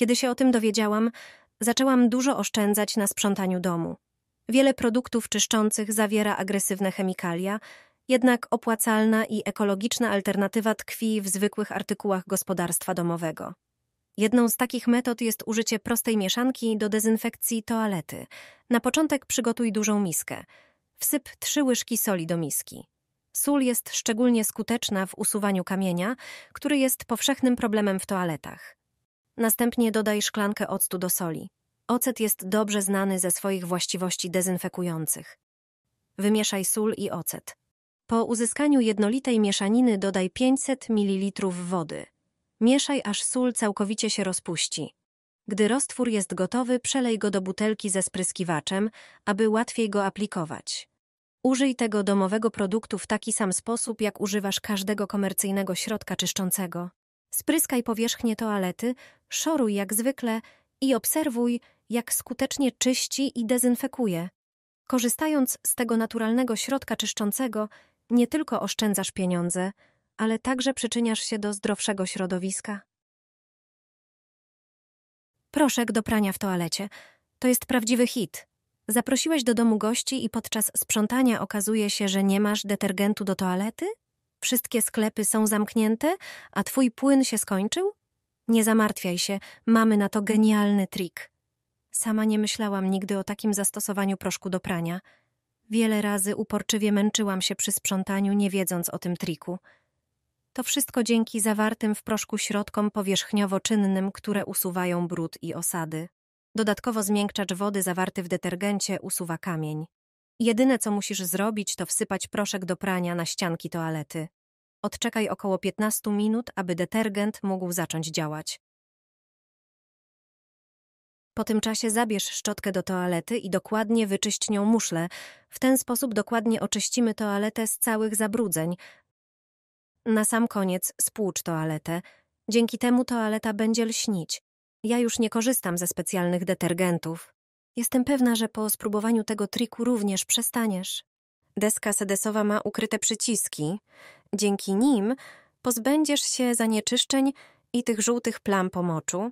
Kiedy się o tym dowiedziałam, zaczęłam dużo oszczędzać na sprzątaniu domu. Wiele produktów czyszczących zawiera agresywne chemikalia, jednak opłacalna i ekologiczna alternatywa tkwi w zwykłych artykułach gospodarstwa domowego. Jedną z takich metod jest użycie prostej mieszanki do dezynfekcji toalety. Na początek przygotuj dużą miskę. Wsyp trzy łyżki soli do miski. Sól jest szczególnie skuteczna w usuwaniu kamienia, który jest powszechnym problemem w toaletach. Następnie dodaj szklankę octu do soli. Ocet jest dobrze znany ze swoich właściwości dezynfekujących. Wymieszaj sól i ocet. Po uzyskaniu jednolitej mieszaniny dodaj 500 ml wody. Mieszaj aż sól całkowicie się rozpuści. Gdy roztwór jest gotowy, przelej go do butelki ze spryskiwaczem, aby łatwiej go aplikować. Użyj tego domowego produktu w taki sam sposób, jak używasz każdego komercyjnego środka czyszczącego. Spryskaj powierzchnię toalety, szoruj jak zwykle i obserwuj, jak skutecznie czyści i dezynfekuje. Korzystając z tego naturalnego środka czyszczącego, nie tylko oszczędzasz pieniądze, ale także przyczyniasz się do zdrowszego środowiska. Proszek do prania w toalecie. To jest prawdziwy hit. Zaprosiłeś do domu gości i podczas sprzątania okazuje się, że nie masz detergentu do toalety? Wszystkie sklepy są zamknięte, a twój płyn się skończył? Nie zamartwiaj się, mamy na to genialny trik. Sama nie myślałam nigdy o takim zastosowaniu proszku do prania. Wiele razy uporczywie męczyłam się przy sprzątaniu, nie wiedząc o tym triku. To wszystko dzięki zawartym w proszku środkom powierzchniowo czynnym, które usuwają brud i osady. Dodatkowo zmiękczacz wody zawarty w detergencie usuwa kamień. Jedyne co musisz zrobić, to wsypać proszek do prania na ścianki toalety. Odczekaj około 15 minut, aby detergent mógł zacząć działać. Po tym czasie zabierz szczotkę do toalety i dokładnie wyczyść nią muszle. W ten sposób dokładnie oczyścimy toaletę z całych zabrudzeń. Na sam koniec spłucz toaletę. Dzięki temu toaleta będzie lśnić. Ja już nie korzystam ze specjalnych detergentów. Jestem pewna, że po spróbowaniu tego triku również przestaniesz. Deska sedesowa ma ukryte przyciski. Dzięki nim pozbędziesz się zanieczyszczeń i tych żółtych plam po moczu.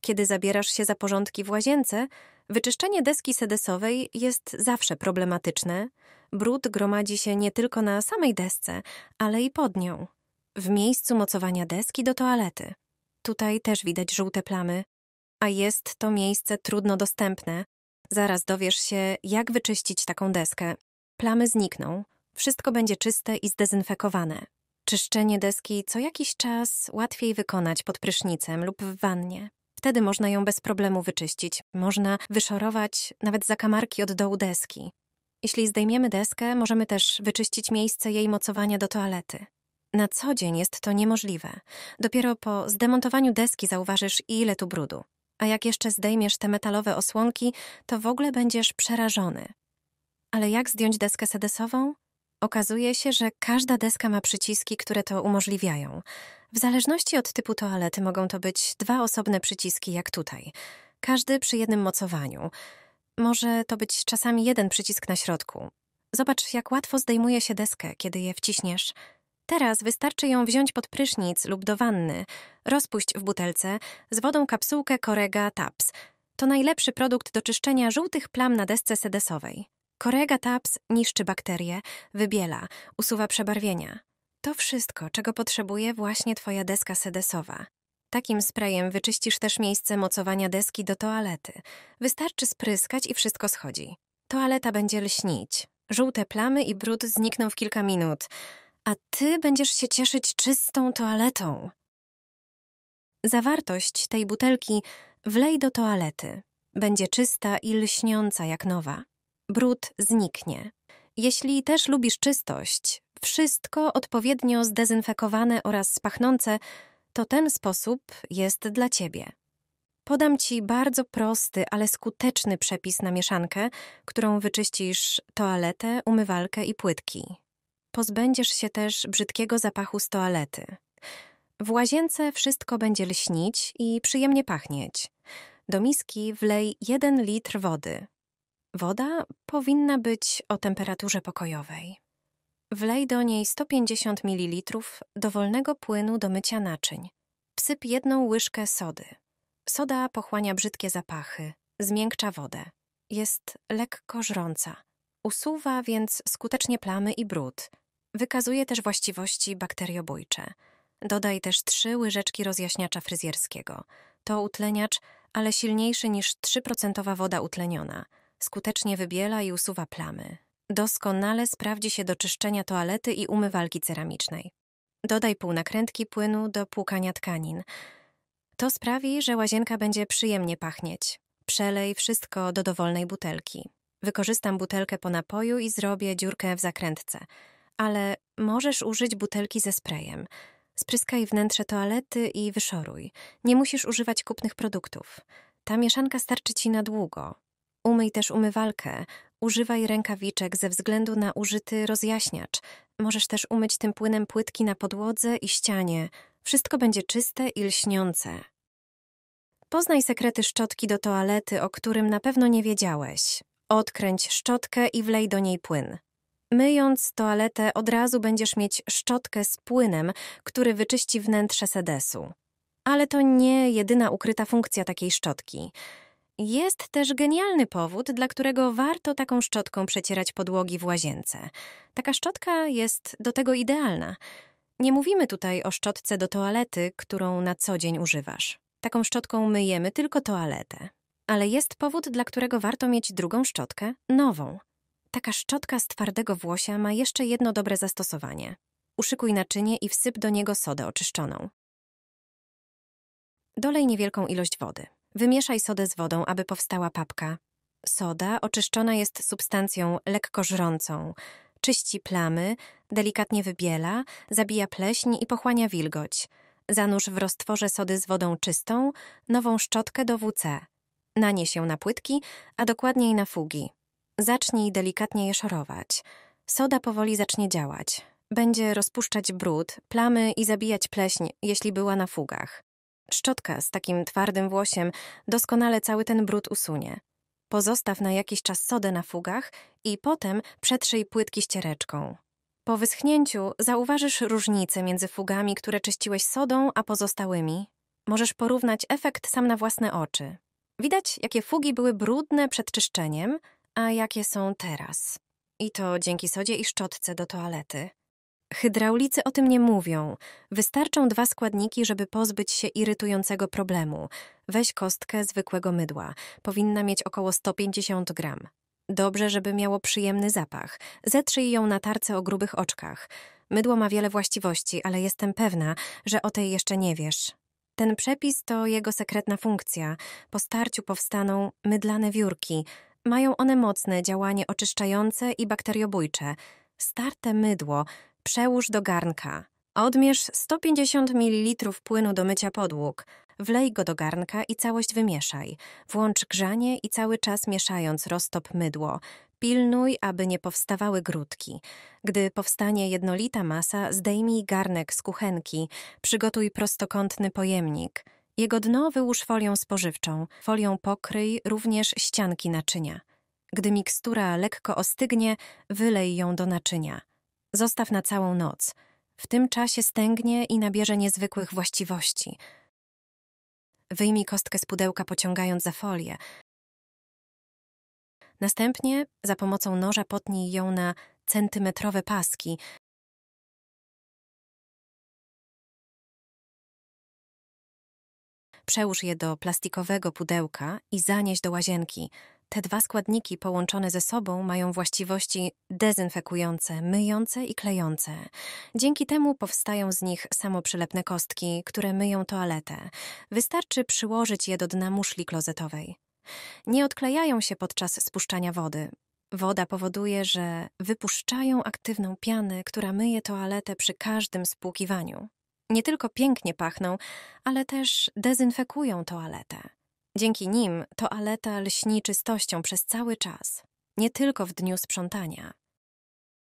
Kiedy zabierasz się za porządki w łazience, wyczyszczenie deski sedesowej jest zawsze problematyczne. Brud gromadzi się nie tylko na samej desce, ale i pod nią. W miejscu mocowania deski do toalety. Tutaj też widać żółte plamy, a jest to miejsce trudno dostępne, Zaraz dowiesz się, jak wyczyścić taką deskę. Plamy znikną, wszystko będzie czyste i zdezynfekowane. Czyszczenie deski co jakiś czas łatwiej wykonać pod prysznicem lub w wannie. Wtedy można ją bez problemu wyczyścić. Można wyszorować nawet zakamarki od dołu deski. Jeśli zdejmiemy deskę, możemy też wyczyścić miejsce jej mocowania do toalety. Na co dzień jest to niemożliwe. Dopiero po zdemontowaniu deski zauważysz, ile tu brudu a jak jeszcze zdejmiesz te metalowe osłonki, to w ogóle będziesz przerażony. Ale jak zdjąć deskę sedesową? Okazuje się, że każda deska ma przyciski, które to umożliwiają. W zależności od typu toalety mogą to być dwa osobne przyciski, jak tutaj, każdy przy jednym mocowaniu. Może to być czasami jeden przycisk na środku. Zobacz, jak łatwo zdejmuje się deskę, kiedy je wciśniesz. Teraz wystarczy ją wziąć pod prysznic lub do wanny, rozpuść w butelce z wodą kapsułkę Corega Taps. To najlepszy produkt do czyszczenia żółtych plam na desce sedesowej. Corega Taps niszczy bakterie, wybiela, usuwa przebarwienia. To wszystko, czego potrzebuje właśnie Twoja deska sedesowa. Takim sprayem wyczyścisz też miejsce mocowania deski do toalety. Wystarczy spryskać i wszystko schodzi. Toaleta będzie lśnić. Żółte plamy i brud znikną w kilka minut a ty będziesz się cieszyć czystą toaletą. Zawartość tej butelki wlej do toalety. Będzie czysta i lśniąca jak nowa. Brud zniknie. Jeśli też lubisz czystość, wszystko odpowiednio zdezynfekowane oraz spachnące, to ten sposób jest dla ciebie. Podam ci bardzo prosty, ale skuteczny przepis na mieszankę, którą wyczyścisz toaletę, umywalkę i płytki. Pozbędziesz się też brzydkiego zapachu z toalety. W łazience wszystko będzie lśnić i przyjemnie pachnieć. Do miski wlej 1 litr wody. Woda powinna być o temperaturze pokojowej. Wlej do niej 150 ml dowolnego płynu do mycia naczyń. Wsyp jedną łyżkę sody. Soda pochłania brzydkie zapachy, zmiękcza wodę. Jest lekko żrąca. Usuwa więc skutecznie plamy i brud. Wykazuje też właściwości bakteriobójcze. Dodaj też trzy łyżeczki rozjaśniacza fryzjerskiego. To utleniacz, ale silniejszy niż 3% woda utleniona. Skutecznie wybiela i usuwa plamy. Doskonale sprawdzi się do czyszczenia toalety i umywalki ceramicznej. Dodaj pół nakrętki płynu do płukania tkanin. To sprawi, że łazienka będzie przyjemnie pachnieć. Przelej wszystko do dowolnej butelki. Wykorzystam butelkę po napoju i zrobię dziurkę w zakrętce, ale możesz użyć butelki ze sprayem. Spryskaj wnętrze toalety i wyszoruj. Nie musisz używać kupnych produktów. Ta mieszanka starczy ci na długo. Umyj też umywalkę. Używaj rękawiczek ze względu na użyty rozjaśniacz. Możesz też umyć tym płynem płytki na podłodze i ścianie. Wszystko będzie czyste i lśniące. Poznaj sekrety szczotki do toalety, o którym na pewno nie wiedziałeś. Odkręć szczotkę i wlej do niej płyn. Myjąc toaletę od razu będziesz mieć szczotkę z płynem, który wyczyści wnętrze sedesu. Ale to nie jedyna ukryta funkcja takiej szczotki. Jest też genialny powód, dla którego warto taką szczotką przecierać podłogi w łazience. Taka szczotka jest do tego idealna. Nie mówimy tutaj o szczotce do toalety, którą na co dzień używasz. Taką szczotką myjemy tylko toaletę ale jest powód, dla którego warto mieć drugą szczotkę, nową. Taka szczotka z twardego włosia ma jeszcze jedno dobre zastosowanie. Uszykuj naczynie i wsyp do niego sodę oczyszczoną. Dolej niewielką ilość wody. Wymieszaj sodę z wodą, aby powstała papka. Soda oczyszczona jest substancją lekko żrącą. Czyści plamy, delikatnie wybiela, zabija pleśń i pochłania wilgoć. Zanurz w roztworze sody z wodą czystą nową szczotkę do WC. Nanieś ją na płytki, a dokładniej na fugi. Zacznij delikatnie je szorować. Soda powoli zacznie działać. Będzie rozpuszczać brud, plamy i zabijać pleśń, jeśli była na fugach. Szczotka z takim twardym włosiem doskonale cały ten brud usunie. Pozostaw na jakiś czas sodę na fugach i potem przetrzyj płytki ściereczką. Po wyschnięciu zauważysz różnicę między fugami, które czyściłeś sodą, a pozostałymi. Możesz porównać efekt sam na własne oczy. Widać, jakie fugi były brudne przed czyszczeniem, a jakie są teraz. I to dzięki sodzie i szczotce do toalety. Hydraulicy o tym nie mówią. Wystarczą dwa składniki, żeby pozbyć się irytującego problemu. Weź kostkę zwykłego mydła. Powinna mieć około 150 gram. Dobrze, żeby miało przyjemny zapach. Zetrzyj ją na tarce o grubych oczkach. Mydło ma wiele właściwości, ale jestem pewna, że o tej jeszcze nie wiesz. Ten przepis to jego sekretna funkcja. Po starciu powstaną mydlane wiórki. Mają one mocne działanie oczyszczające i bakteriobójcze. Starte mydło przełóż do garnka. Odmierz 150 ml płynu do mycia podłóg. Wlej go do garnka i całość wymieszaj. Włącz grzanie i cały czas mieszając roztop mydło. Pilnuj, aby nie powstawały grudki. Gdy powstanie jednolita masa, zdejmij garnek z kuchenki, przygotuj prostokątny pojemnik. Jego dno wyłóż folią spożywczą, folią pokryj również ścianki naczynia. Gdy mikstura lekko ostygnie, wylej ją do naczynia. Zostaw na całą noc. W tym czasie stęgnie i nabierze niezwykłych właściwości. Wyjmij kostkę z pudełka, pociągając za folię. Następnie za pomocą noża potnij ją na centymetrowe paski, przełóż je do plastikowego pudełka i zanieś do łazienki. Te dwa składniki połączone ze sobą mają właściwości dezynfekujące, myjące i klejące. Dzięki temu powstają z nich samoprzylepne kostki, które myją toaletę. Wystarczy przyłożyć je do dna muszli klozetowej nie odklejają się podczas spuszczania wody. Woda powoduje, że wypuszczają aktywną pianę, która myje toaletę przy każdym spłukiwaniu. Nie tylko pięknie pachną, ale też dezynfekują toaletę. Dzięki nim toaleta lśni czystością przez cały czas, nie tylko w dniu sprzątania.